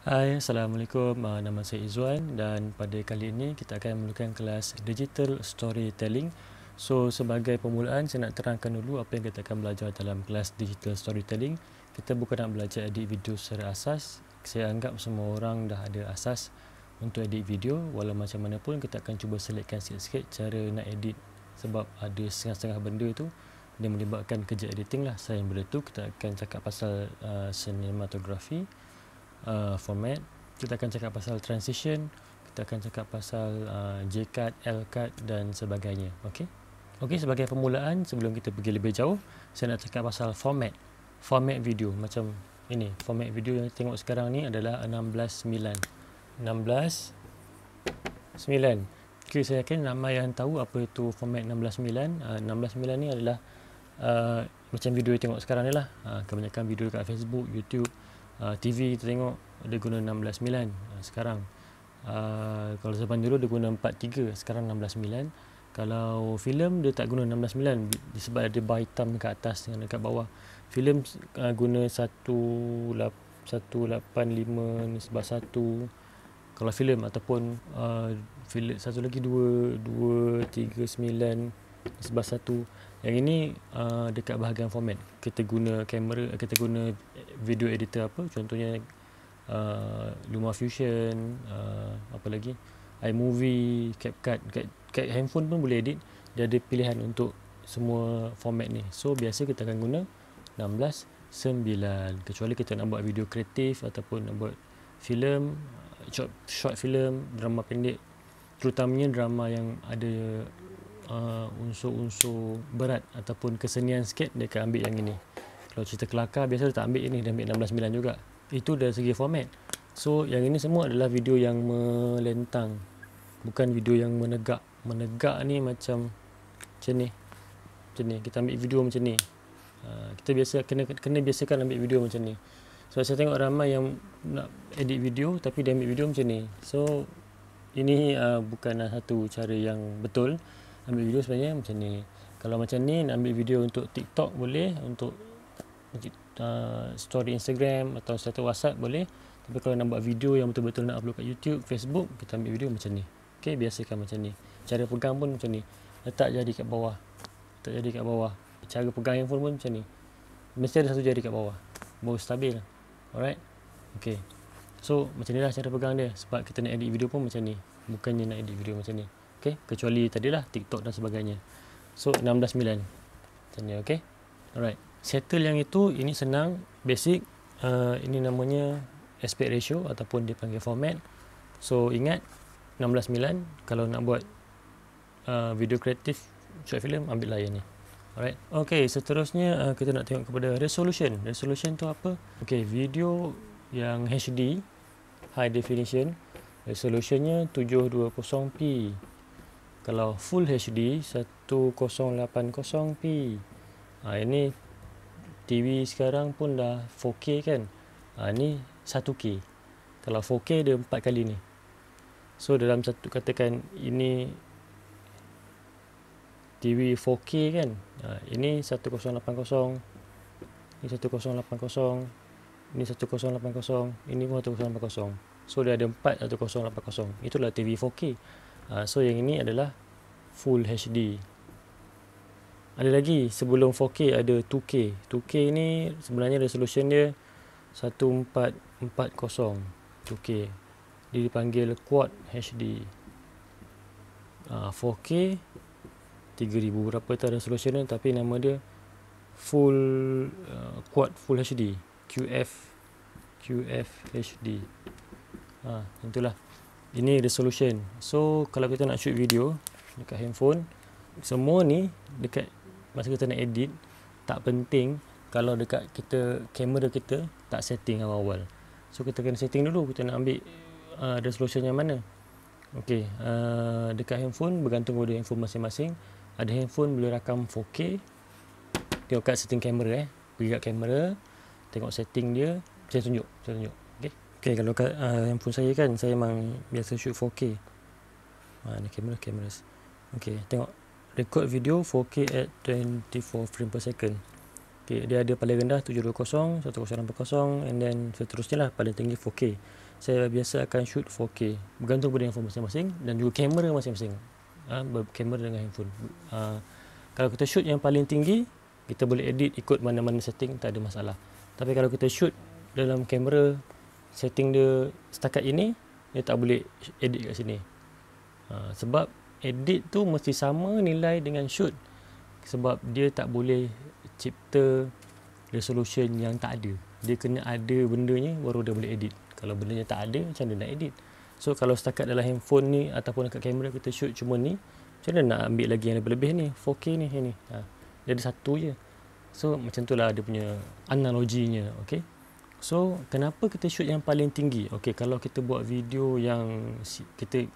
Hai, Assalamualaikum. Ah, nama saya Izzuan dan pada kali ini kita akan memulakan kelas Digital Storytelling. So, sebagai permulaan saya nak terangkan dulu apa yang kita akan belajar dalam kelas Digital Storytelling. Kita bukan nak belajar edit video secara asas. Saya anggap semua orang dah ada asas untuk edit video. Walau macam mana pun kita akan cuba selitkan sikit-sikit cara nak edit sebab ada setengah-setengah benda itu yang melibatkan kerja editing lah. Selain benda tu kita akan cakap pasal uh, sinematografi uh, format kita akan cakap pasal transition kita akan cakap pasal uh, J card L card dan sebagainya okey okey sebagai permulaan sebelum kita pergi lebih jauh saya nak cakap pasal format format video macam ini format video yang tengok sekarang ni adalah 16:9 16.9. 9. Okay, saya yakin nama yang tahu apa itu format 16.9 16.9 uh, ni adalah uh, macam video yang tengok sekarang ni lah uh, kebanyakan video dekat Facebook, Youtube Ah, TV kita tengok dia guna 16.9 ah, sekarang ah, kalau zaman dulu dia guna 4.3 sekarang 16.9 kalau filem dia tak guna 16.9 disebab ada bar hitam dekat atas dengan ke bawah. Filem uh, guna 185 nisbah 1. Kalau filem ataupun uh, film, satu lagi dua dua tiga sembilan 2.39 satu yang ini uh, dekat bahagian format. Kita guna kamera, eh, kita guna video editor apa? Contohnya uh, LumaFusion, uh, apa lagi? iMovie, CapCut, kat, handphone pun boleh edit. Dia ada pilihan untuk semua format ni. So biasa kita akan guna 16:9 kecuali kita nak buat video kreatif ataupun nak buat filem short, short film, drama pendek terutamanya drama yang ada uh, unsur-unsur berat ataupun kesenian sikit dia akan ambil yang ini kalau cerita kelakar biasa dia tak ambil ini dia ambil 16.9 juga itu dari segi format so yang ini semua adalah video yang melentang bukan video yang menegak menegak ni macam macam ni macam ni kita ambil video macam ni uh, kita biasa kena kena biasakan ambil video macam ni sebab saya tengok ramai yang nak edit video tapi dia ambil video macam ni so ini uh, bukanlah satu cara yang betul ambil video sebenarnya macam ni kalau macam ni nak ambil video untuk TikTok boleh untuk uh, story Instagram atau satu WhatsApp boleh tapi kalau nak buat video yang betul-betul nak upload kat YouTube Facebook kita ambil video macam ni okey biasakan macam ni cara pegang pun macam ni letak jari kat bawah letak jari kat bawah cara pegang yang pun macam ni mesti ada satu jari kat bawah baru stabil alright okey so macam ni lah cara pegang dia sebab kita nak edit video pun macam ni bukannya nak edit video macam ni Okay, kecuali tadi lah TikTok dan sebagainya. So, 16.9. milan, ni, okay? Alright. Settle yang itu, ini senang. Basic. Uh, ini namanya aspect ratio ataupun dipanggil format. So, ingat. milan Kalau nak buat uh, video kreatif, short film, ambil lah ini. Alright. Okay, seterusnya uh, kita nak tengok kepada resolution. Resolution tu apa? Okay, video yang HD. High definition. Resolusinya 720p. 720p kalau full HD 1080p ha, ini TV sekarang pun dah 4K kan ha, ni 1K kalau 4K dia empat kali ni so dalam satu katakan ini TV 4K kan ha, ini 1080 ini 1080 ini 1080 ini pun 1080 so dia ada empat 1080 itulah TV 4K Ah, so yang ini adalah full HD ada lagi sebelum 4K ada 2K 2K ni sebenarnya resolution dia 1440 2K dia dipanggil quad HD uh, 4K 3000 berapa tu resolution ni tapi nama dia full uh, quad full HD QF QF HD ha, uh, ini resolution so kalau kita nak shoot video dekat handphone semua ni dekat masa kita nak edit tak penting kalau dekat kita kamera kita tak setting awal-awal so kita kena setting dulu kita nak ambil uh, resolution yang mana ok uh, dekat handphone bergantung kepada handphone masing-masing ada handphone boleh rakam 4K tengok kat setting kamera eh pergi kat kamera tengok setting dia saya tunjuk saya tunjuk Okay, kalau kat uh, handphone saya kan, saya memang biasa shoot 4K. Ha, ah, ni kamera, kameras. Okay, tengok. Record video 4K at 24 frame per second. Okay, dia ada paling rendah 720, 1080 and then seterusnya lah paling tinggi 4K. Saya biasa akan shoot 4K. Bergantung pada handphone masing-masing dan juga kamera masing-masing. ah, Ha, kamera dengan handphone. Uh, kalau kita shoot yang paling tinggi, kita boleh edit ikut mana-mana setting, tak ada masalah. Tapi kalau kita shoot dalam kamera setting dia setakat ini dia tak boleh edit kat sini ha, sebab edit tu mesti sama nilai dengan shoot sebab dia tak boleh cipta resolution yang tak ada dia kena ada benda ni baru dia boleh edit kalau benda ni tak ada macam mana nak edit so kalau setakat dalam handphone ni ataupun dekat kamera kita shoot cuma ni macam mana nak ambil lagi yang lebih-lebih ni 4K ni, ni. Ha, dia ada satu je so macam tu lah dia punya analoginya okay So, kenapa kita shoot yang paling tinggi? Okay, kalau kita buat video yang kita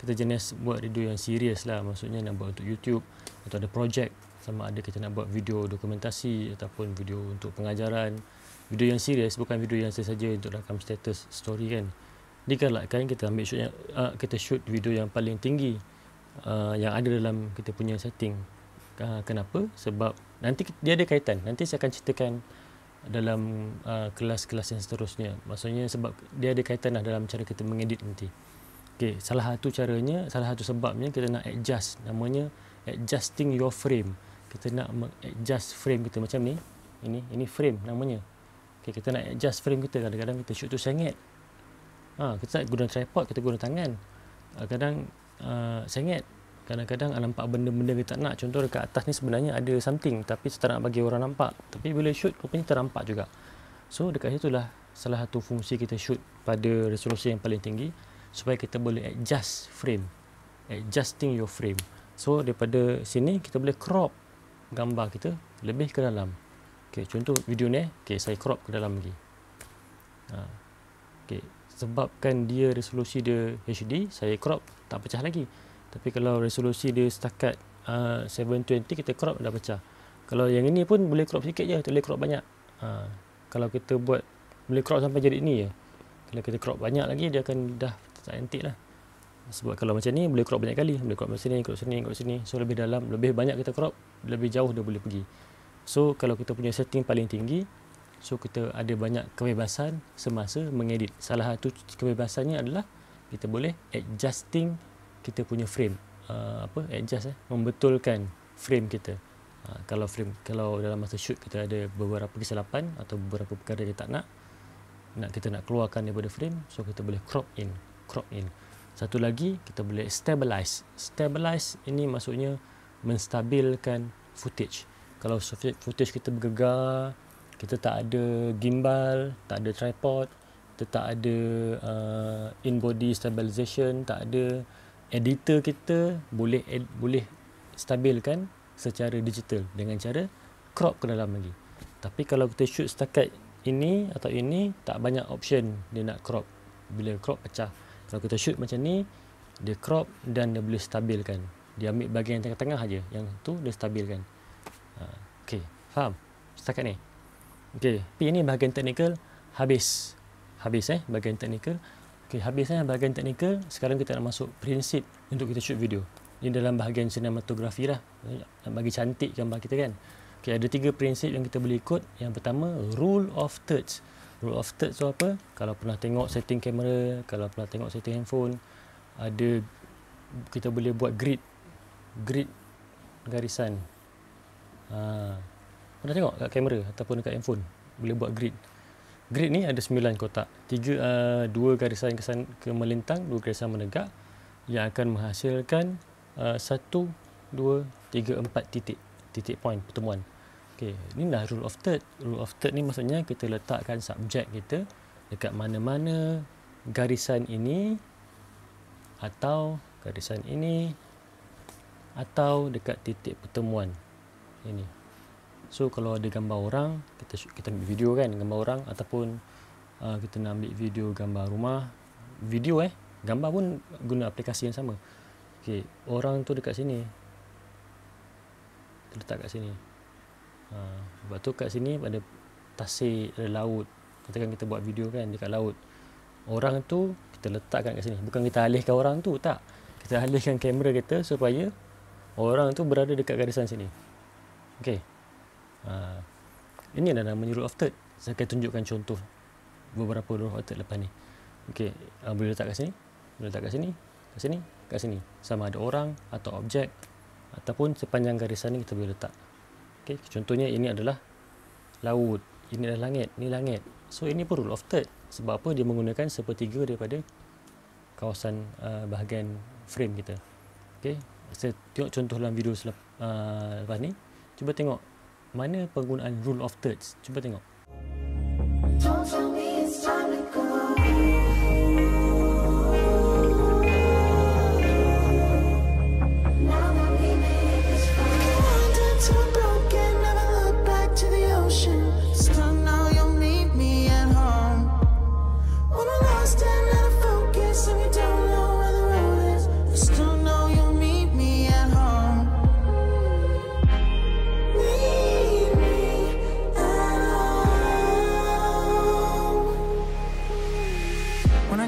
kita jenis buat video yang serius lah maksudnya nak buat untuk YouTube atau ada projek sama ada kita nak buat video dokumentasi ataupun video untuk pengajaran video yang serius bukan video yang saya untuk rakam status story kan dikalakan kita ambil shoot yang, uh, kita shoot video yang paling tinggi uh, yang ada dalam kita punya setting uh, kenapa? sebab nanti dia ada kaitan nanti saya akan ceritakan dalam uh, kelas-kelas yang seterusnya maksudnya sebab dia ada kaitan lah dalam cara kita mengedit nanti okay, salah satu caranya salah satu sebabnya kita nak adjust namanya adjusting your frame kita nak adjust frame kita macam ni ini ini frame namanya okay, kita nak adjust frame kita kadang-kadang kita shoot tu sengit ha, kita guna tripod kita guna tangan ha, kadang uh, sengit kadang-kadang ah, nampak benda-benda kita nak contoh dekat atas ni sebenarnya ada something tapi kita nak bagi orang nampak tapi bila shoot rupanya terampak juga so dekat situ lah salah satu fungsi kita shoot pada resolusi yang paling tinggi supaya kita boleh adjust frame adjusting your frame so daripada sini kita boleh crop gambar kita lebih ke dalam okay, contoh video ni okay, saya crop ke dalam lagi ha. okay, sebabkan dia resolusi dia HD saya crop tak pecah lagi tapi kalau resolusi dia setakat uh, 720 kita crop dah pecah kalau yang ini pun boleh crop sikit je tak boleh crop banyak uh, kalau kita buat boleh crop sampai jadi ni je kalau kita crop banyak lagi dia akan dah tak cantik lah sebab kalau macam ni boleh crop banyak kali boleh crop sini crop sini crop sini so lebih dalam lebih banyak kita crop lebih jauh dia boleh pergi so kalau kita punya setting paling tinggi so kita ada banyak kebebasan semasa mengedit salah satu kebebasannya adalah kita boleh adjusting kita punya frame uh, apa adjust eh membetulkan frame kita uh, kalau frame kalau dalam masa shoot kita ada beberapa kesilapan atau beberapa perkara kita tak nak nak kita nak keluarkan daripada frame so kita boleh crop in crop in satu lagi kita boleh stabilize stabilize ini maksudnya menstabilkan footage kalau footage kita bergegar kita tak ada gimbal tak ada tripod kita tak ada uh, in body stabilization tak ada editor kita boleh ed, boleh stabilkan secara digital dengan cara crop ke dalam lagi. Tapi kalau kita shoot setakat ini atau ini tak banyak option dia nak crop bila crop pecah. Kalau kita shoot macam ni dia crop dan dia boleh stabilkan. Dia ambil bahagian yang tengah-tengah aja yang tu dia stabilkan. Ha, okay, faham? Setakat ni. Okay, tapi ini bahagian teknikal habis. Habis eh bahagian teknikal. Okay, habisnya bahagian teknikal. Sekarang kita nak masuk prinsip untuk kita shoot video. Ini dalam bahagian sinematografi lah. Nak bagi cantik gambar kita kan. Okay, ada tiga prinsip yang kita boleh ikut. Yang pertama, rule of thirds. Rule of thirds tu apa? Kalau pernah tengok setting kamera, kalau pernah tengok setting handphone, ada kita boleh buat grid. Grid garisan. Ha. Pernah tengok kat kamera ataupun dekat handphone? Boleh buat grid grid ni ada 9 kotak. Tiga uh, dua garisan kesan ke melintang, dua garisan menegak yang akan menghasilkan uh, 1 2 3 4 titik titik point pertemuan. Okay, ni dah rule of third. Rule of third ni maksudnya kita letakkan subjek kita dekat mana-mana garisan ini atau garisan ini atau dekat titik pertemuan ini So kalau ada gambar orang, kita kita ambil video kan, gambar orang ataupun uh, kita nak ambil video gambar rumah, video eh, gambar pun guna aplikasi yang sama. Okay, orang tu dekat sini. Terletak kat sini. Ha, uh, lepas tu kat sini ada tasik, ada laut. Katakan kita buat video kan dekat laut. Orang tu kita letakkan kat sini. Bukan kita alihkan orang tu, tak. Kita alihkan kamera kita supaya orang tu berada dekat garisan sini. Okay. Ha. ini adalah namanya rule of third saya akan tunjukkan contoh beberapa rule of third lepas ni Okey, uh, boleh letak kat sini boleh letak kat sini kat sini kat sini sama ada orang atau objek ataupun sepanjang garisan ni kita boleh letak Okey, contohnya ini adalah laut ini adalah langit ini langit so ini pun rule of third sebab apa dia menggunakan sepertiga daripada kawasan uh, bahagian frame kita Okey, saya tengok contoh dalam video selepas uh, lepas ni cuba tengok mana penggunaan rule of thirds cuba tengok Johnson.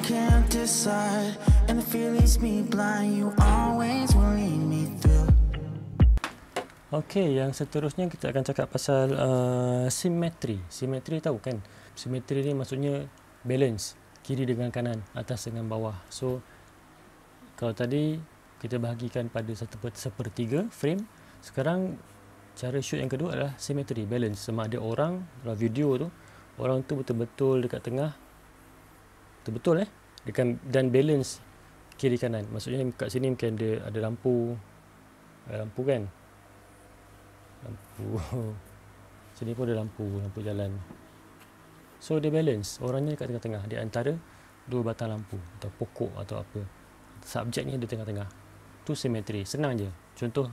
can't decide and the feelings me blind you always will lead me through Okay, yang seterusnya kita akan cakap pasal uh, simetri. Simetri tahu kan? Simetri ni maksudnya balance kiri dengan kanan, atas dengan bawah. So kalau tadi kita bahagikan pada satu per sepertiga frame, sekarang cara shoot yang kedua adalah simetri, balance. Sama ada orang dalam video tu, orang tu betul-betul dekat tengah itu betul eh. Dekan, dan balance kiri kanan. Maksudnya kat sini mungkin ada, ada lampu. Ada lampu kan? Lampu. sini pun ada lampu. Lampu jalan. So dia balance. Orangnya kat tengah-tengah. Di antara dua batang lampu. Atau pokok atau apa. Subjeknya di tengah-tengah. Tu simetri. Senang je. Contoh.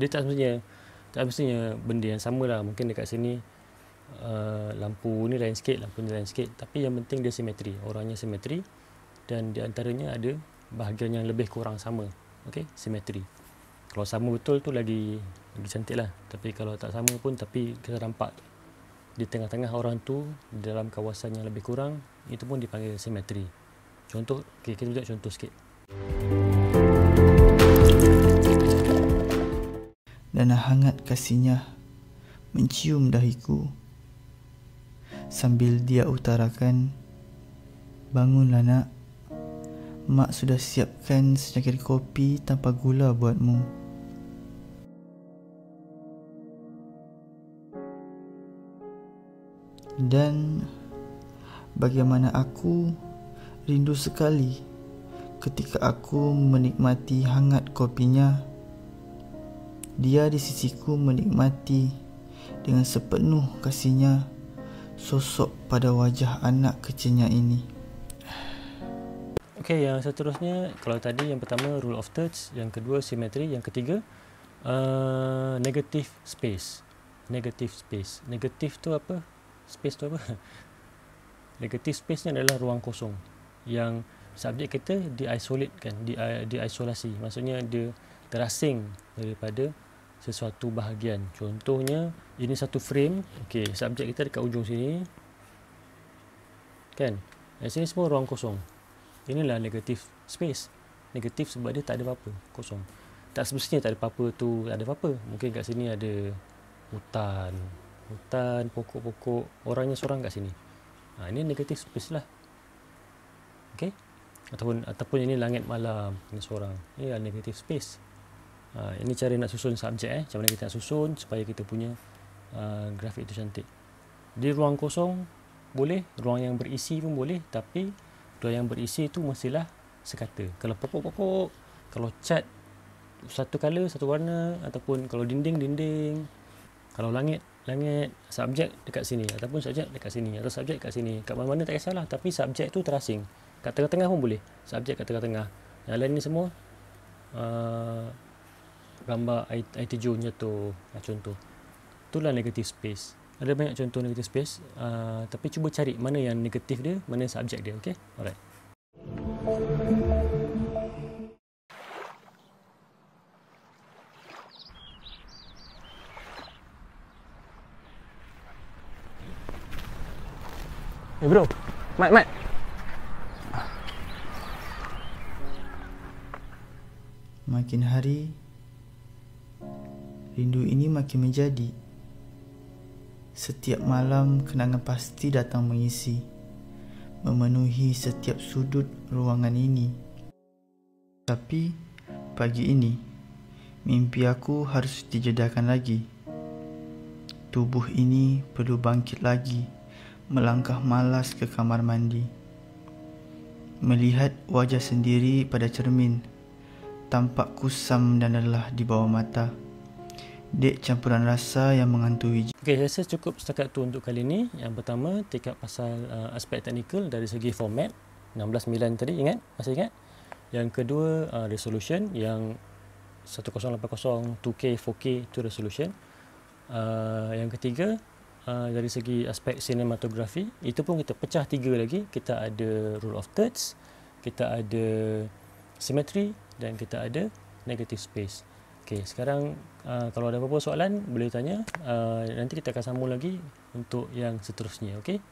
Dia tak sebenarnya tak mestinya benda yang sama lah mungkin dekat sini uh, lampu ni lain sikit lampu ni lain sikit tapi yang penting dia simetri orangnya simetri dan di antaranya ada bahagian yang lebih kurang sama okey simetri kalau sama betul tu lagi lagi cantik lah tapi kalau tak sama pun tapi kita nampak di tengah-tengah orang tu dalam kawasan yang lebih kurang itu pun dipanggil simetri contoh okay, kita tengok contoh sikit dan hangat kasihnya mencium dahiku sambil dia utarakan Bangunlah nak Mak sudah siapkan secangkir kopi tanpa gula buatmu Dan bagaimana aku rindu sekali ketika aku menikmati hangat kopinya Dia di sisiku menikmati dengan sepenuh kasihnya sosok pada wajah anak kecilnya ini. Okey, yang seterusnya kalau tadi yang pertama rule of thirds, yang kedua simetri, yang ketiga uh, negative space. Negative space. Negative tu apa? Space tu apa? negative space ni adalah ruang kosong yang subjek kita di kan, di di isolasi. Maksudnya dia terasing daripada sesuatu bahagian contohnya ini satu frame ok subjek kita dekat ujung sini kan dan sini semua ruang kosong inilah negatif space negatif sebab dia tak ada apa-apa kosong tak semestinya tak ada apa-apa tu tak ada apa-apa mungkin kat sini ada hutan hutan pokok-pokok orangnya seorang kat sini ha, ini negatif space lah ok ataupun ataupun ini langit malam ini seorang ini negatif space Ah, ini cara nak susun subjek eh. Macam mana kita nak susun supaya kita punya uh, grafik itu cantik. Di ruang kosong boleh, ruang yang berisi pun boleh tapi ruang yang berisi itu mestilah sekata. Kalau pokok-pokok, kalau cat satu color, satu warna ataupun kalau dinding, dinding. Kalau langit, langit subjek dekat sini ataupun subjek dekat sini atau subjek dekat sini. Kat mana-mana tak kisahlah tapi subjek tu terasing. Kat tengah-tengah pun boleh. Subjek kat tengah-tengah. Yang lain ni semua uh, gambar air, air terjunnya tu ah, contoh itulah negative space ada banyak contoh negative space uh, tapi cuba cari mana yang negatif dia mana subjek dia okey alright Hey eh, bro, Mat, Mat. Makin hari, rindu ini makin menjadi. Setiap malam kenangan pasti datang mengisi, memenuhi setiap sudut ruangan ini. Tapi pagi ini, mimpi aku harus dijedahkan lagi. Tubuh ini perlu bangkit lagi, melangkah malas ke kamar mandi. Melihat wajah sendiri pada cermin, tampak kusam dan lelah di bawah mata dek campuran rasa yang menghantui Okey, saya rasa cukup setakat tu untuk kali ini. Yang pertama, take up pasal uh, aspek teknikal dari segi format. 16 milan tadi, ingat? Masih ingat? Yang kedua, uh, resolution yang 1080, 2K, 4K itu resolution. Uh, yang ketiga, uh, dari segi aspek sinematografi, itu pun kita pecah tiga lagi. Kita ada rule of thirds, kita ada symmetry dan kita ada negative space. Okay, sekarang uh, kalau ada apa-apa soalan boleh tanya. Uh, nanti kita akan sambung lagi untuk yang seterusnya, okay?